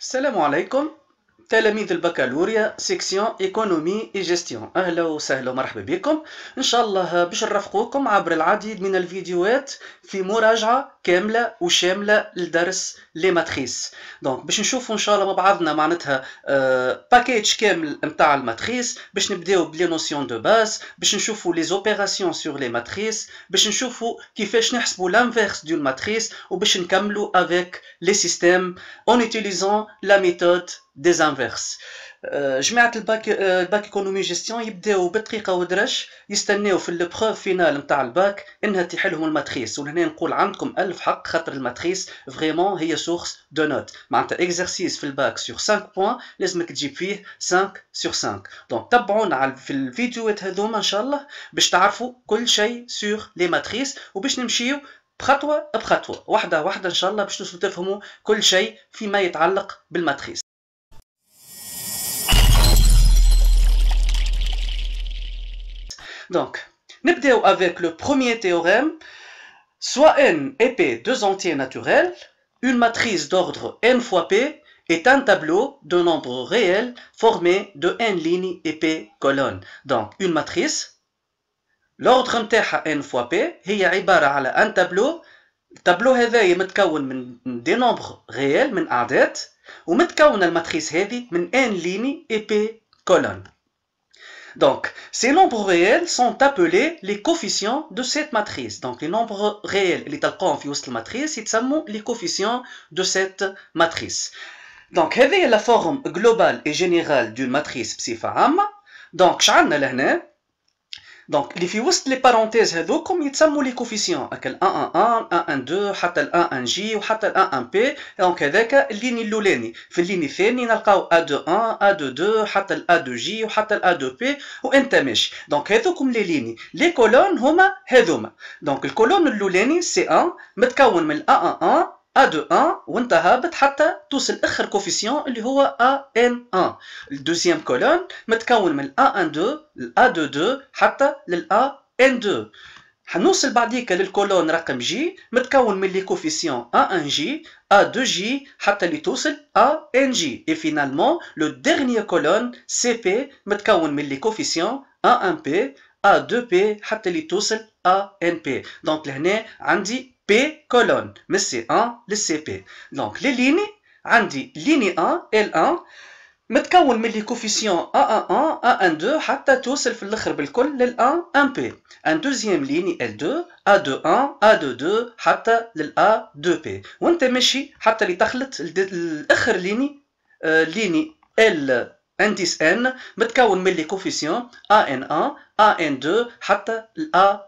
السلام عليكم تلاميذ البكالوريا سيكسيون ايكونومي اي جيستيون اهلا وسهلا ومرحبا بكم ان شاء الله باش نرافقوكم عبر العديد من الفيديوهات في مراجعه كامله وشامله لدرس لي ماتريس دونك باش نشوفوا ان شاء الله مع بعضنا معناتها باكيج آه، كامل نتاع الماتريس باش نبداو بلي نوسيون دو باس باش نشوفوا لي زوبيراسيون سور لي ماتريس باش نشوفوا كيفاش نحسبوا لانفيرس دو الماتريس وباش نكملوا افيك لي سيستيم اون يوتيليزون لا ميثود des inverses. آه، جماعه الباك آه، الباك ايكونومي جيستيون يبداو بدقيقه ودرش يستناو في البروف فينال نتاع الباك انها تيحلهم الماتريس ولهنا نقول عندكم الف حق خاطر الماتريس فريمون هي سورس دو نوت معناتها اكزرسيس في الباك سور 5 بوان لازمك تجيب فيه 5 سور 5 دونك تبعونا على في الفيديوهات هذوما ان شاء الله باش تعرفوا كل شيء سور لي ماتريس وباش نمشيو بخطوه بخطوه واحده واحده ان شاء الله باش تفهموا كل شيء فيما يتعلق بالماتريس Donc, نبداو avec le premier théorème. Soit n et p deux entiers naturels, une matrice d'ordre n fois p est un tableau de nombres réels formé de n lignes et p colonnes. Donc, une matrice, l'ordre n fois p est un tableau tableau هذايا متكون من réels نومبر ريال من اعداد la الماتريس هذه من n ليني donc, ces nombres réels sont appelés les coefficients de cette matrice. Donc, les nombres réels, les talqons la matrice, ils les coefficients de cette matrice. Donc, est la forme globale et générale d'une matrice بصفة Donc, chan, دونك اللي في وسط لي بارونتيز هذوكم يتسموا لي كوفيسيون هكا ال 1 1 1 1 2 حتى ال 1 1 جي وحتى ال 1 1 بي دونك هذاك الليني الاولاني في الليني الثاني نلقاو ا 2 1 ا 2 2 حتى ال ا 2 جي وحتى ال ا 2 بي وانت ماشي دونك هذوكم لي ليني لي كولون هما هذوما دونك الكولون الاولاني سي 1 متكون من ال 1 1 A de 1 وانت هابط حتى توصل اخر كوفيسيون اللي هو AN1 الدوزيام كولون متكون من A12 ل A22 حتى لل AN2 حنوصل بعديك للكولون رقم جي متكون من لي كوفيسيون A1J A2J حتى اللي توصل ANJ اي فينالمون لو ديرنيي كولون CP متكون من لي كوفيسيون A1P A2P حتى اللي توصل ANP دونك لهنا عندي بي كولون من سي ان للسي بي دونك لي ليني عندي ليني ان ال ان متكون من لي كوفيسيون ا ا ا ا ان دو حتى توصل في الاخر بالكل لل ان ان بي ان دوزيام ليني ال دو ا دو ان ا دو دو حتى لل ا بي وانت ماشي حتى اللي تخلط الاخر ليني آه ليني ال Indice n, mais quand on met les coefficients a n 1, a n 2, et a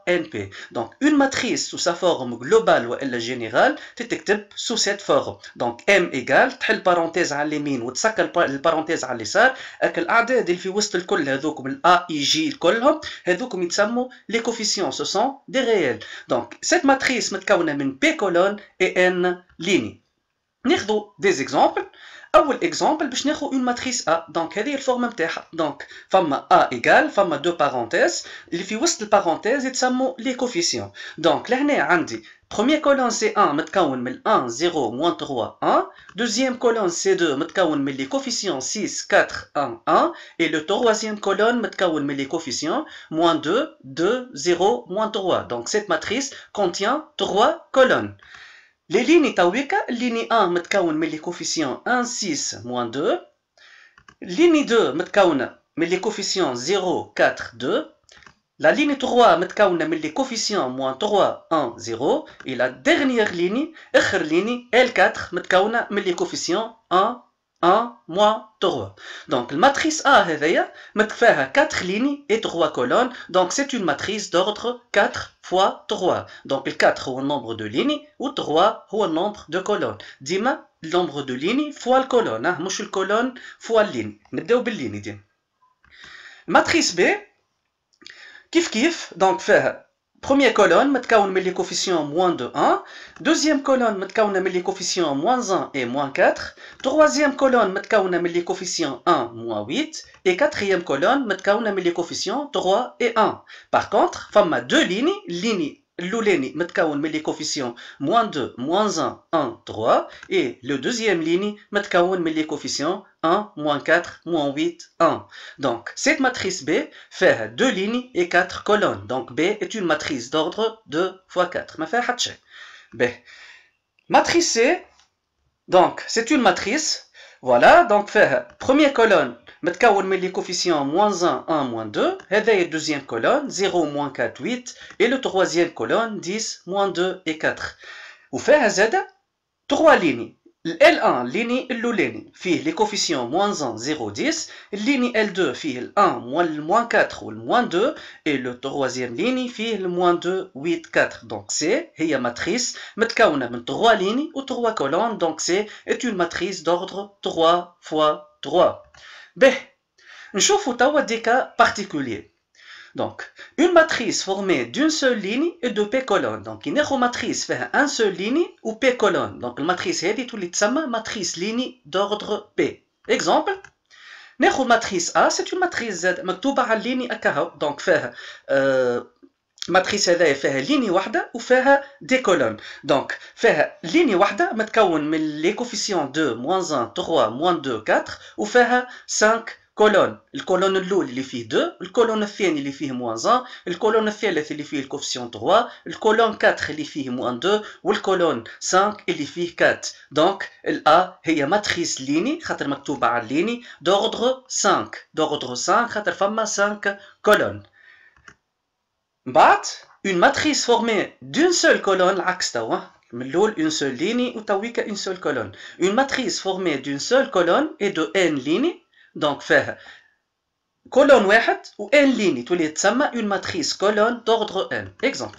Donc une matrice sous sa forme globale ou elle est générale, c'est type sous cette forme. Donc M égale triple parenthèse à l'élément ou de ça qu'elle parenthèse à l'extérieur, avec le AD de fil ouest le colonne, donc Aij colonne, et donc comme ils samo, les coefficients ce sont des réels. Donc cette matrice, mais quand on a une p colonne et n lignes. Nous avons des exemples. Dans exemple nous avons une matrice A. Donc, c'est la forme. Donc, A égale, 2 parenthèses. Et puis, la parenthèse, c'est les coefficients. Donc, nous avons la première colonne C1, 1, 0, moins 3, 1. deuxième colonne C2, nous avons les coefficients 6, 4, 1, 1. Et la troisième colonne, nous avons les coefficients moins 2, 2, 0, moins 3. Donc, cette matrice contient 3 colonnes. Les lignes tawika, Ligne 1 متكون من لي 1 6 2 ligne 2 sont les coefficients 0 4 2 La ligne 3 est من les coefficients moins 3, 1, 0 et la dernière ligne, l'autre ligne L4 est من les coefficients 1, 1 moins 3. Donc, la matrice A, c'est fait 4 lignes et 3 colonnes. Donc, c'est une matrice d'ordre 4 fois 3. Donc, le 4 est le nombre de lignes ou 3 est le nombre de colonnes. Dis-moi le nombre de lignes fois la colonne. Hein. je suis la colonne fois la ligne. ligne. Matrice B, kif kif, donc fait Première colonne, متكون من les coefficients moins de 1. Deuxième colonne, a من les coefficients moins 1 et moins 4. Troisième colonne, a mis les coefficients 1, moins 8. Et quatrième colonne, a mis les coefficients 3 et 1. Par contre, a deux lignes, ligne l'ouleni متكون من coefficients moins moins 2 moins 1 1 3 et le deuxième ligne متكون من les coefficients 1 moins 4 moins 8 1 donc cette matrice B fait deux lignes et quatre colonnes donc B est une matrice d'ordre 2 fois 4 ma fait حتى B matrice C donc c'est une matrice voilà donc fait première colonne Maintenant, on met les coefficients moins 1, 1, moins 2, et la deuxième colonne, 0, moins 4, 8, et la troisième colonne, 10, moins 2, et 4. Où fait Trois lignes. L1, l'initi, l'oulini, fil les coefficients moins 1, 0, 10, l'initi L2 le 1, moins 4, ou le moins 2, et la troisième ligne le moins 2, 8, 4, donc C, et la matrice. Maintenant, on a lignes lignes ou trois colonnes, donc C est une matrice d'ordre 3 fois 3 b. نشوفوا توا des cas particulier Donc, une matrice formée d'une seule ligne et de P colonnes. Donc, une matrice fait un seule ligne ou P colonnes. Donc, la matrice est tout le matrice ligne d'ordre P. Exemple, une matrice A, c'est une matrice Z, ligne Donc, fait euh, الماتريس هذايا فيها ليني وحده وفيها دي كولون دونك فيها ليني وحده متكون من لي كوفيسيون 2 1 3 2 4 وفيها 5 كولون الكولون الاول اللي فيه 2 الكولون الثاني اللي فيه موان 1 الكولون الثالث اللي فيه الكوفيسيون 3 الكولون 4 اللي فيه موان 2 والكولون 5 اللي فيه 4 دونك الا هي ماتريس ليني خاطر مكتوبه على ليني دوغدر 5 دوغدر 5 خاطر فما 5 كولون But une matrice formée d'une seule colonne, l'axe t'as hein. ou une seule ligne ou t'as vu seule colonne. Une matrice formée d'une seule colonne et de n lignes. Donc faire colonne ou n lignes tous les Une matrice colonne d'ordre n. Exemple.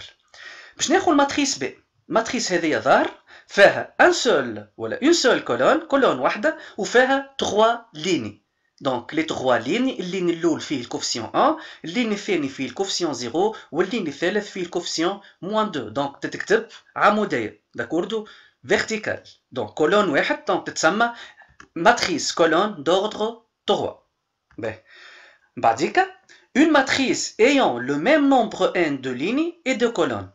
Je ne une matrice b. Matrice, c'est-à-dire faire un seul voilà une seule colonne, colonne une et faire trois lignes donc les trois lignes ligne lourde fil coefficient 1 ligne faible fil coefficient 0 ou ligne faible fil coefficient moins 2 donc détecte un modèle d'accord vertical donc colonne 1, donc ça matrice colonne d'ordre 3. ben badika une matrice ayant le même nombre n de lignes et de colonnes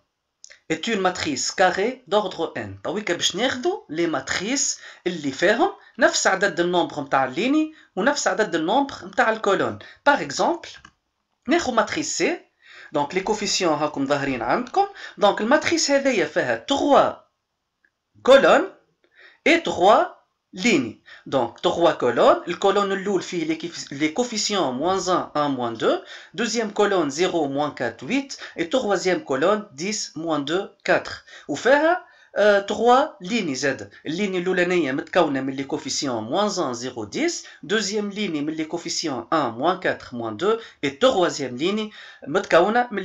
est une matrice carrée d'ordre n Donc, qui a les matrices sont différentes. 9 de nombre de lignes et 9 à date de nombre de colonnes. Par exemple, nous allons une matrice C. Donc, les coefficients, comme vous Donc, matrice 3 colonnes et 3 lignes. Donc, 3 colonnes. La colonne de les les coefficients moins 1, 1, moins 2. deuxième colonne 0, moins 4, 8. Et troisième colonne 10, moins 2, 4. Vous faites 3 euh, lignes Z, lignes où l'on a les coefficients moins 1, 0, 10, deuxième ligne avec les coefficients 1, moins 4, moins 2 et troisième ligne avec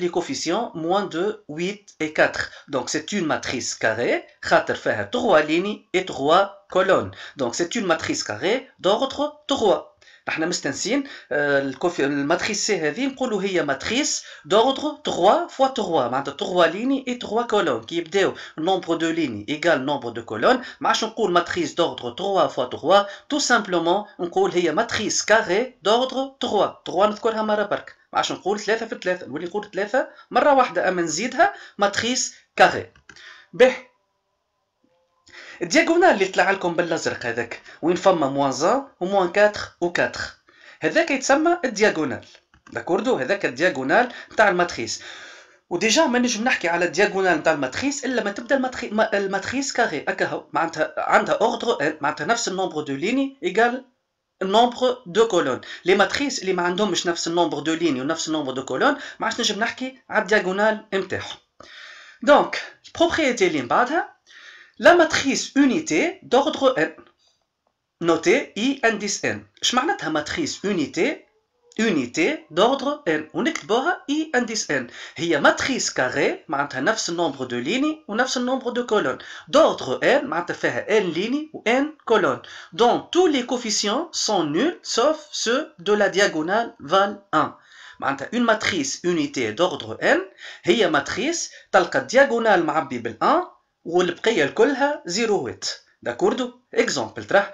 les coefficients moins 2, 8 et 4. Donc c'est une matrice carrée fait 3 lignes et 3 colonnes. Donc c'est une matrice carrée d'ordre 3 احنا مستنسين آه، الماتريس سي هذه نقولوا هي ماتريس دوردر 3 فوا 3 معناتها 3 ليني اي 3 كولون كي يبداو نومبر دو ليني ايغال نومبر دو كولون ما عادش نقول ماتريس دوردر 3 فوا 3 تو سامبلومون نقول هي ماتريس كاري دوردر 3 3 نذكرها مره برك ما عادش نقول 3 في 3 نولي نقول 3 مره واحده اما نزيدها ماتريس كاري به الدياغونال اللي طلع لكم بالازرق هذاك وين فما موان زان وموان كاتخ و هذاك هذا كيتسمى الدياغونال داكوردو هذاك الدياغونال نتاع الماتريس وديجا ما نجم نحكي على الدياغونال نتاع الماتريس الا ما تبدا الماتريس كاري هكا هو معناتها عندها اوردر معناتها نفس النومبر دو ليني ايكال النومبر دو كولون لي ماتريس اللي ما عندهمش نفس النومبر دو ليني ونفس النومبر دو كولون ما عادش نجم نحكي على الدياغونال نتاعهم دونك البروبريتي اللي من بعدها la matrice unité d'ordre n. notée I indice n. la matrice unité unité d'ordre n On ونكتبوها I indice n une matrice carré معناتها نفس de lignes ou même nombre de colonnes. d'ordre n معناتها فيها n lignes ou n colonnes dont tous les coefficients sont nuls sauf ceux de la diagonale val 1 معناتها une matrice unité d'ordre n une matrice تلقى diagonale, diagonale de 1 والبقيه كلها زيروات داكوردو اكزومبل تراه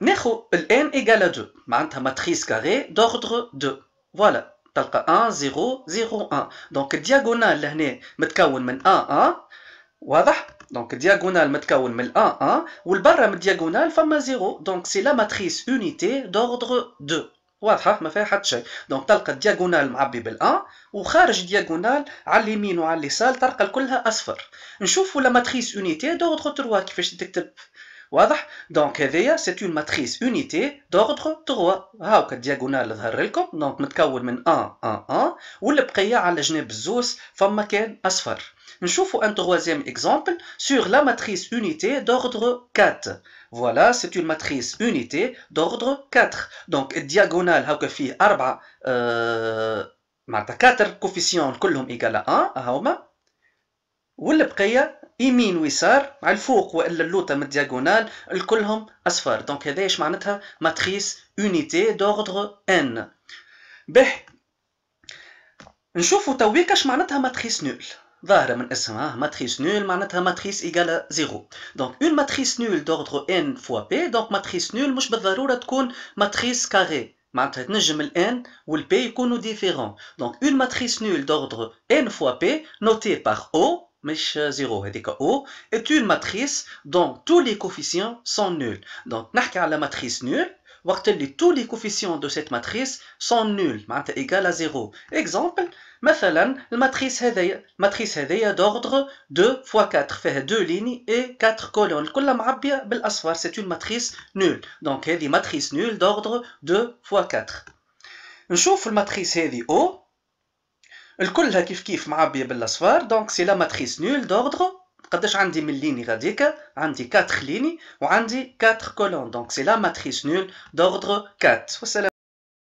ناخو الان ا 2 معناتها ماتريس كاري دوردر 2 فوالا تلقى 1 0 0 1 دونك الدياغونال لهنا متكون من 1 1 واضح دونك الدياغونال متكون من 1 1 والبره من الدياغونال فما 0 دونك سي لا ماتريس اونيتي دوردر 2 واضحه ما فيها حتى شيء دونك تلقى الدياغونال معبي بالان وخارج دياغونال على اليمين وعلى اليسار تلقى كلها اصفر نشوفوا لا ماتريس اونيتي دوغ تروا كيفاش تكتب واضح دونك هذايا سي اون ماتريس اونيتي دوغ تروا هاوكا الدياغونال ظهر لكم دونك متكون من ان ان ان والبقيه على جناب الزوس فما كان اصفر نشوفوا ان تروازيام اكزومبل سور لا ماتريس اونيتي دوغ 4 Voilà, c'est une matrice unité d'ordre 4. Donc, diagonale, هاكا فيه 4 coefficients, 4 كوفيسيون كلهم à 1 هاهما والبقيه يمين ويسار على الفوق والا اللوطه من الدياغونال الكلهم اصفار دونك هذا اش معناتها ماتريس اونيتي دوردر ان باه نشوفوا تويك اش معناتها ماتريس نول D'ailleurs, mon écrasé matrice nulle, signe de matrice égal à zéro. donc une matrice nulle d'ordre n fois p, donc matrice nulle, je suis obligé matrice carrée, maintenant les n ou le p est différent. donc une matrice nulle d'ordre n fois p, notée par O, mais je et O est une matrice dont tous les coefficients sont nuls. donc n'importe la matrice nulle tous les coefficients de cette matrice sont nuls, égal à 0. Exemple, la matrice est d'ordre 2 x 4, fait 2 lignes et 4 colonnes. C'est une matrice nulle. Donc, elle est matrice nulle d'ordre 2 x 4. نشوف الماتريس هذه O الكلها كيف كيف O. donc donc c'est matrice nulle قداش عندي من ليني غاديك عندي 4 ليني وعندي 4 كولون دونك سي لا ماتريس نول دوردر 4 والسلام